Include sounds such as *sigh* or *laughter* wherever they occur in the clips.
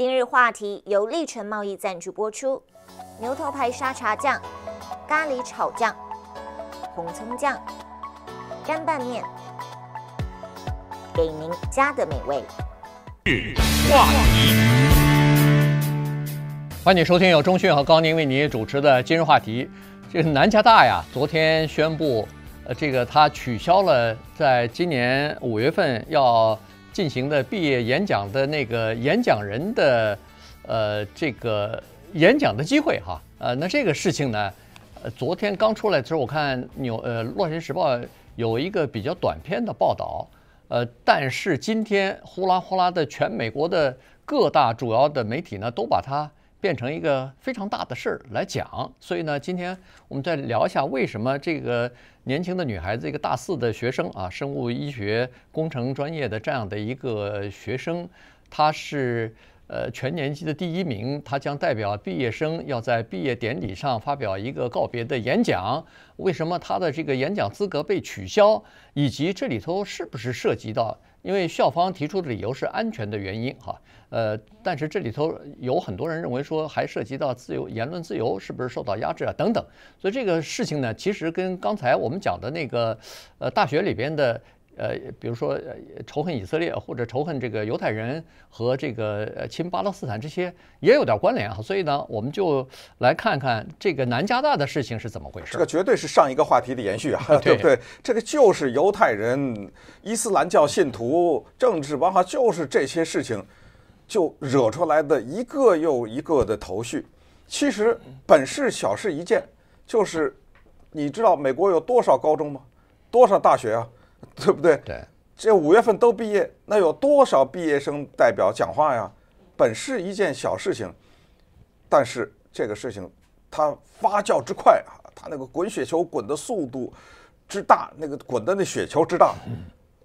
今日话题由立成贸易赞助播出，牛头牌沙茶酱、咖喱炒酱、红葱酱、干拌面，给您家的美味。今话题，欢迎收听由中讯和高宁为您主持的今日话题。这是南加大呀，昨天宣布，呃，这个他取消了，在今年五月份要。进行的毕业演讲的那个演讲人的，呃，这个演讲的机会哈，呃，那这个事情呢，呃，昨天刚出来的时候，我看纽呃《洛杉矶时报》有一个比较短篇的报道，呃，但是今天呼啦呼啦的全美国的各大主要的媒体呢，都把它。变成一个非常大的事儿来讲，所以呢，今天我们再聊一下为什么这个年轻的女孩子，一个大四的学生啊，生物医学工程专业的这样的一个学生，她是呃全年级的第一名，她将代表毕业生要在毕业典礼上发表一个告别的演讲。为什么她的这个演讲资格被取消，以及这里头是不是涉及到？因为校方提出的理由是安全的原因，哈，呃，但是这里头有很多人认为说还涉及到自由言论自由是不是受到压制啊等等，所以这个事情呢，其实跟刚才我们讲的那个，呃，大学里边的。呃，比如说仇恨以色列或者仇恨这个犹太人和这个呃亲巴勒斯坦这些也有点关联啊，所以呢，我们就来看看这个南加大的事情是怎么回事。这个绝对是上一个话题的延续啊，*laughs* 对不对？这个就是犹太人、伊斯兰教信徒、政治文化，就是这些事情就惹出来的一个又一个的头绪。其实本是小事一件，就是你知道美国有多少高中吗？多少大学啊？对不对？对，这五月份都毕业，那有多少毕业生代表讲话呀？本是一件小事情，但是这个事情它发酵之快啊，它那个滚雪球滚的速度之大，那个滚的那雪球之大，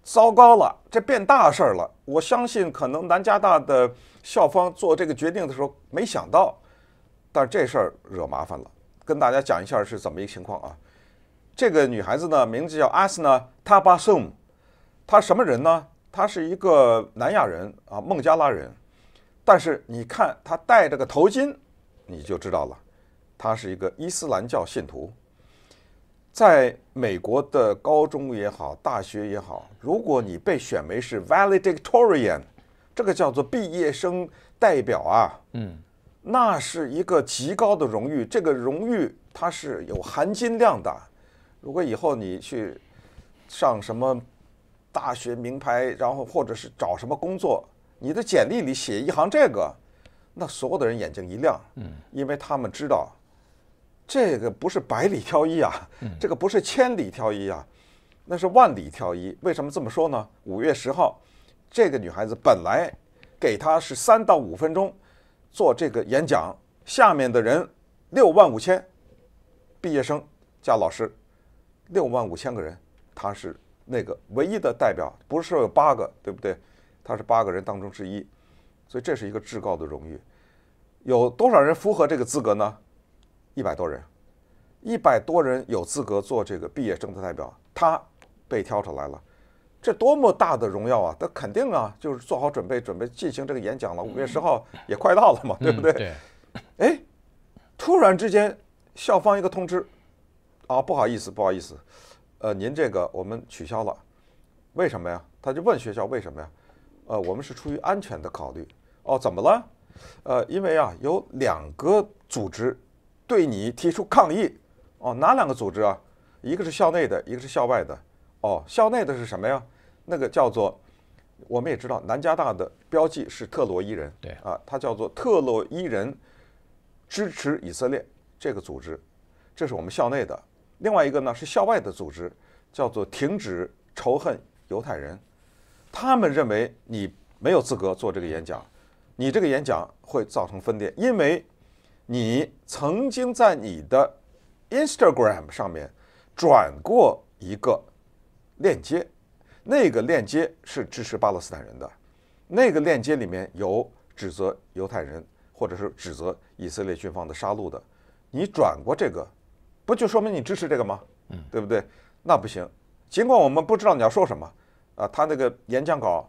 糟糕了，这变大事儿了。我相信可能南加大的校方做这个决定的时候没想到，但这事儿惹麻烦了。跟大家讲一下是怎么一个情况啊？这个女孩子呢，名字叫阿斯娜·塔巴 u m 她什么人呢？她是一个南亚人啊，孟加拉人。但是你看她戴着个头巾，你就知道了，她是一个伊斯兰教信徒。在美国的高中也好，大学也好，如果你被选为是 valedictorian，这个叫做毕业生代表啊，嗯，那是一个极高的荣誉，这个荣誉它是有含金量的。如果以后你去上什么大学名牌，然后或者是找什么工作，你的简历里写一行这个，那所有的人眼睛一亮，嗯，因为他们知道这个不是百里挑一啊，这个不是千里挑一啊，那是万里挑一。为什么这么说呢？五月十号，这个女孩子本来给她是三到五分钟做这个演讲，下面的人六万五千毕业生加老师。六万五千个人，他是那个唯一的代表，不是说有八个，对不对？他是八个人当中之一，所以这是一个至高的荣誉。有多少人符合这个资格呢？一百多人，一百多人有资格做这个毕业生的代表，他被挑出来了，这多么大的荣耀啊！他肯定啊，就是做好准备，准备进行这个演讲了。五月十号也快到了嘛，对不对？对。哎，突然之间，校方一个通知。啊，不好意思，不好意思，呃，您这个我们取消了，为什么呀？他就问学校为什么呀？呃，我们是出于安全的考虑。哦，怎么了？呃，因为啊，有两个组织对你提出抗议。哦，哪两个组织啊？一个是校内的，一个是校外的。哦，校内的是什么呀？那个叫做，我们也知道南加大的标记是特洛伊人。对啊，他叫做特洛伊人支持以色列这个组织，这是我们校内的。另外一个呢是校外的组织，叫做“停止仇恨犹太人”，他们认为你没有资格做这个演讲，你这个演讲会造成分裂，因为你曾经在你的 Instagram 上面转过一个链接，那个链接是支持巴勒斯坦人的，那个链接里面有指责犹太人或者是指责以色列军方的杀戮的，你转过这个。不就说明你支持这个吗？嗯，对不对？那不行。尽管我们不知道你要说什么，啊，他那个演讲稿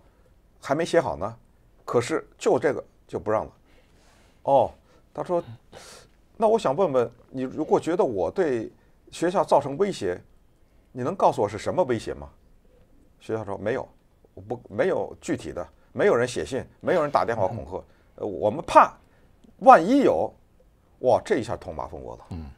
还没写好呢，可是就这个就不让了。哦，他说，那我想问问你，如果觉得我对学校造成威胁，你能告诉我是什么威胁吗？学校说没有，我不没有具体的，没有人写信，没有人打电话恐吓。呃，我们怕万一有，哇，这一下捅马蜂窝了。嗯。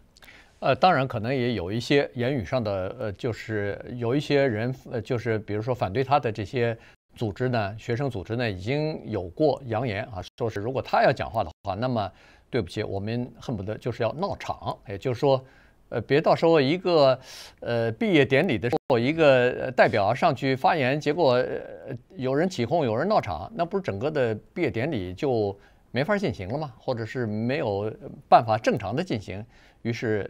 呃，当然可能也有一些言语上的，呃，就是有一些人，呃，就是比如说反对他的这些组织呢，学生组织呢，已经有过扬言啊，说是如果他要讲话的话，那么对不起，我们恨不得就是要闹场，也就是说，呃，别到时候一个呃毕业典礼的时候，一个代表上去发言，结果呃、有人起哄，有人闹场，那不是整个的毕业典礼就没法进行了吗？或者是没有办法正常的进行？于是。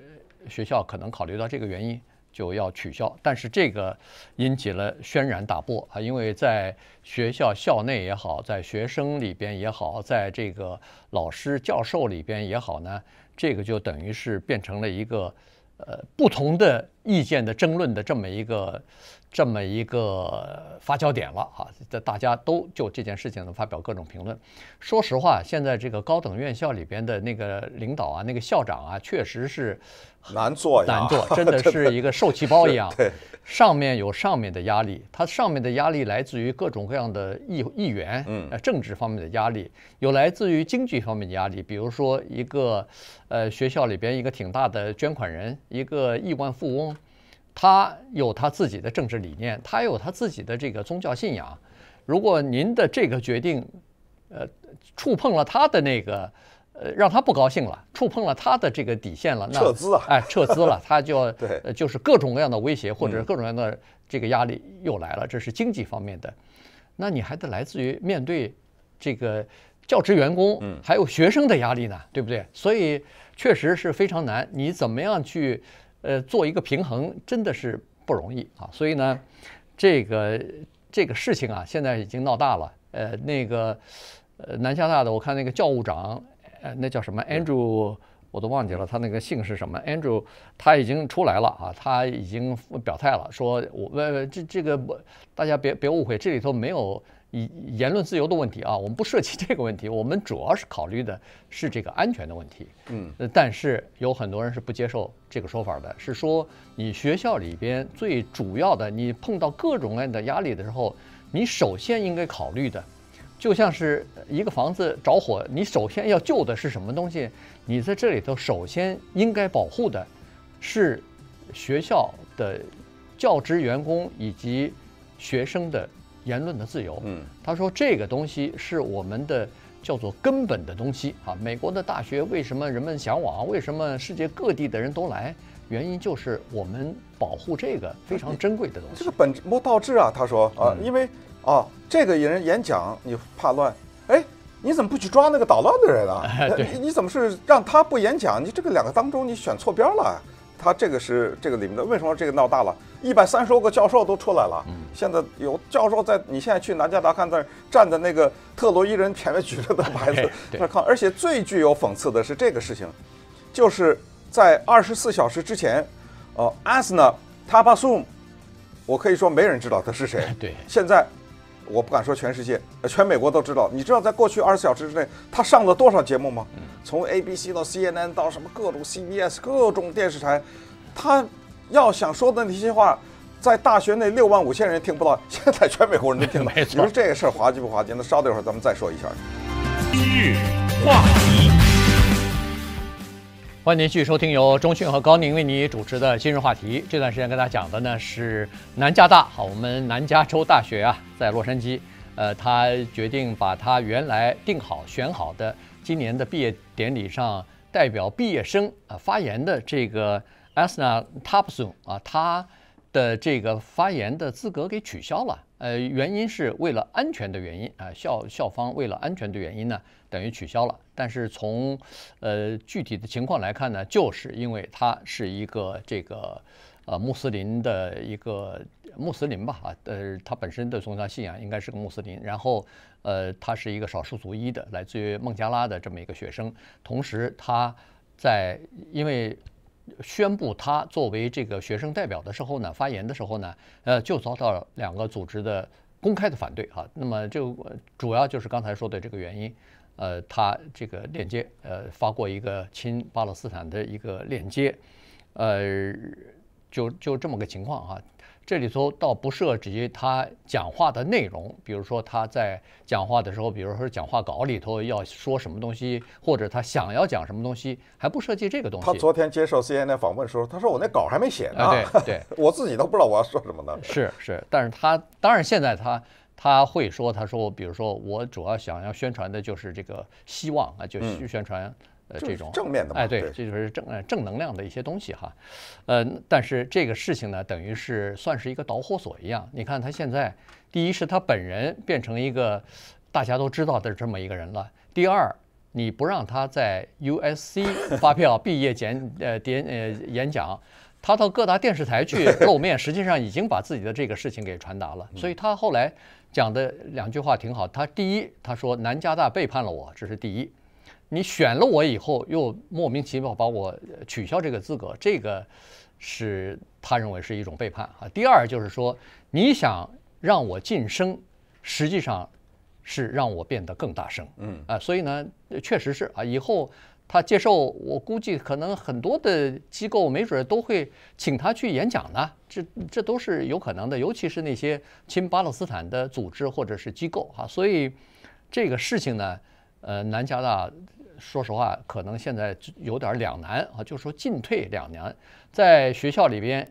学校可能考虑到这个原因，就要取消。但是这个引起了轩然大波啊！因为在学校校内也好，在学生里边也好，在这个老师教授里边也好呢，这个就等于是变成了一个呃不同的。意见的争论的这么一个，这么一个发焦点了哈，这大家都就这件事情呢发表各种评论。说实话，现在这个高等院校里边的那个领导啊，那个校长啊，确实是难做难做，*laughs* 真的是一个受气包一样。对，上面有上面的压力，他上面的压力来自于各种各样的议议员，嗯，政治方面的压力，有来自于经济方面的压力，比如说一个呃学校里边一个挺大的捐款人，一个亿万富翁。他有他自己的政治理念，他有他自己的这个宗教信仰。如果您的这个决定，呃，触碰了他的那个，呃，让他不高兴了，触碰了他的这个底线了，撤资啊！哎，撤资了，*laughs* 他就要对，就是各种各样的威胁，或者各种各样的这个压力又来了，这是经济方面的。那你还得来自于面对这个教职员工，还有学生的压力呢，对不对？所以确实是非常难，你怎么样去？呃，做一个平衡真的是不容易啊，所以呢，这个这个事情啊，现在已经闹大了。呃，那个呃南加大的，我看那个教务长，呃，那叫什么 Andrew。我都忘记了他那个姓是什么。Andrew，他已经出来了啊，他已经表态了，说我呃这这个大家别别误会，这里头没有言论自由的问题啊，我们不涉及这个问题，我们主要是考虑的是这个安全的问题。嗯，但是有很多人是不接受这个说法的，是说你学校里边最主要的，你碰到各种各样的压力的时候，你首先应该考虑的。就像是一个房子着火，你首先要救的是什么东西？你在这里头首先应该保护的，是学校的教职员工以及学生的言论的自由。嗯，他说这个东西是我们的叫做根本的东西啊。美国的大学为什么人们向往？为什么世界各地的人都来？原因就是我们保护这个非常珍贵的东西。这个本末倒置啊！他说啊，因为啊。这个人演讲你怕乱，哎，你怎么不去抓那个捣乱的人啊？*laughs* 你你怎么是让他不演讲？你这个两个当中你选错边了。他这个是这个里面的，为什么这个闹大了？一百三十多个教授都出来了。嗯，现在有教授在，你现在去南加达看，在站在那个特洛伊人前面举着的牌子，在看。而且最具有讽刺的是这个事情，就是在二十四小时之前，哦，Asna t a b a s u m 我可以说没人知道他是谁。*laughs* 对，现在。我不敢说全世界，全美国都知道。你知道在过去二十四小时之内，他上了多少节目吗？从 ABC 到 CNN 到什么各种 CBS 各种电视台，他要想说的那些话，在大学内六万五千人听不到，*laughs* 现在全美国人都听到你说这个事儿滑稽不滑稽？那稍等一会儿咱们再说一下。今日话题。欢迎继续收听由中讯和高宁为你主持的今日话题。这段时间跟大家讲的呢是南加大，好，我们南加州大学啊，在洛杉矶，呃，他决定把他原来定好、选好的今年的毕业典礼上代表毕业生啊发言的这个 Asna Tapson 啊，他的这个发言的资格给取消了。呃，原因是为了安全的原因啊，校校方为了安全的原因呢，等于取消了。但是从，呃，具体的情况来看呢，就是因为他是一个这个，呃，穆斯林的一个穆斯林吧，啊，呃，他本身的宗教信仰应该是个穆斯林，然后，呃，他是一个少数族裔的，来自于孟加拉的这么一个学生，同时他在因为宣布他作为这个学生代表的时候呢，发言的时候呢，呃，就遭到两个组织的公开的反对，哈，那么就主要就是刚才说的这个原因。呃，他这个链接，呃，发过一个亲巴勒斯坦的一个链接，呃，就就这么个情况啊。这里头倒不涉及他讲话的内容，比如说他在讲话的时候，比如说讲话稿里头要说什么东西，或者他想要讲什么东西，还不涉及这个东西。他昨天接受 CNN 访问的时候，他说我那稿还没写呢，对对，*laughs* 我自己都不知道我要说什么呢。是是，但是他当然现在他。他会说：“他说，比如说，我主要想要宣传的就是这个希望啊，就宣传呃这种正面的，哎，对，这就是正正能量的一些东西哈。呃，但是这个事情呢，等于是算是一个导火索一样。你看他现在，第一是他本人变成一个大家都知道的这么一个人了；第二，你不让他在 USC *laughs* 发票毕业简呃点呃演讲，他到各大电视台去露面，实际上已经把自己的这个事情给传达了。所以他后来。”讲的两句话挺好。他第一，他说南加大背叛了我，这是第一。你选了我以后，又莫名其妙把我取消这个资格，这个是他认为是一种背叛啊。第二就是说，你想让我晋升，实际上是让我变得更大声，嗯啊，所以呢，确实是啊，以后。他接受，我估计可能很多的机构没准都会请他去演讲呢，这这都是有可能的，尤其是那些亲巴勒斯坦的组织或者是机构哈。所以这个事情呢，呃，南加大说实话可能现在有点两难啊，就是说进退两难。在学校里边，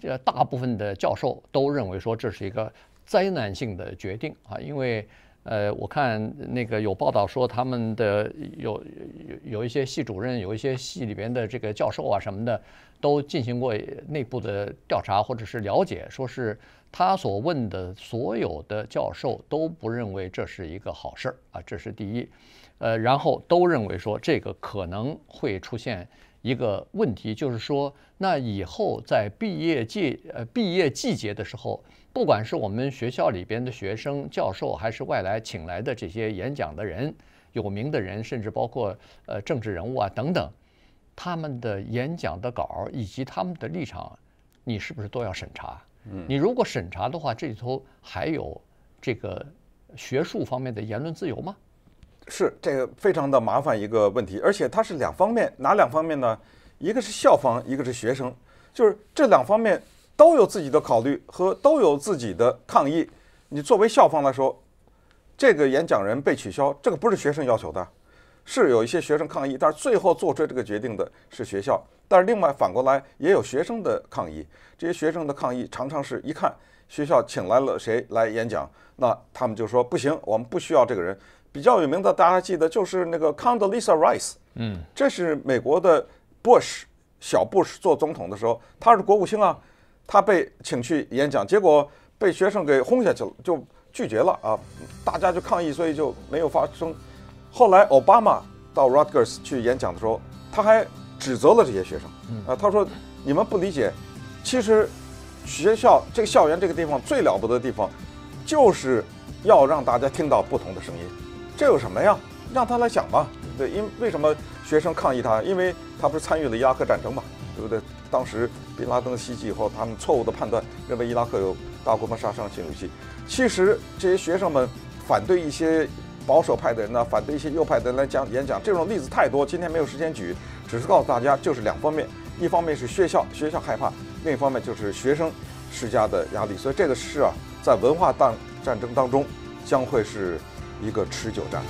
这大部分的教授都认为说这是一个灾难性的决定啊，因为。呃，我看那个有报道说，他们的有有有一些系主任，有一些系里边的这个教授啊什么的，都进行过内部的调查或者是了解，说是他所问的所有的教授都不认为这是一个好事儿啊，这是第一。呃，然后都认为说这个可能会出现一个问题，就是说那以后在毕业季呃毕业季节的时候。不管是我们学校里边的学生、教授，还是外来请来的这些演讲的人、有名的人，甚至包括呃政治人物啊等等，他们的演讲的稿以及他们的立场，你是不是都要审查？嗯，你如果审查的话，这里头还有这个学术方面的言论自由吗？是这个非常的麻烦一个问题，而且它是两方面，哪两方面呢？一个是校方，一个是学生，就是这两方面。都有自己的考虑和都有自己的抗议。你作为校方来说，这个演讲人被取消，这个不是学生要求的，是有一些学生抗议。但是最后做出这个决定的是学校。但是另外反过来也有学生的抗议。这些学生的抗议常常是一看学校请来了谁来演讲，那他们就说不行，我们不需要这个人。比较有名的大家记得就是那个 Condoleezza Rice，嗯，这是美国的 Bush 小 Bush 做总统的时候，他是国务卿啊。他被请去演讲，结果被学生给轰下去了，就拒绝了啊！大家就抗议，所以就没有发生。后来奥巴马到 Rutgers 去演讲的时候，他还指责了这些学生啊，他说：“你们不理解，其实学校这个校园这个地方最了不得的地方，就是要让大家听到不同的声音，这有什么呀？让他来讲吧。”对，因为什么学生抗议他？因为他不是参与了伊拉克战争嘛。对不对？当时被拉登袭击以后，他们错误的判断认为伊拉克有大规模杀伤性武器。其实这些学生们反对一些保守派的人呢，反对一些右派的人来讲演讲，这种例子太多，今天没有时间举，只是告诉大家就是两方面：一方面是学校学校害怕，另一方面就是学生施加的压力。所以这个事啊，在文化当战争当中将会是一个持久战。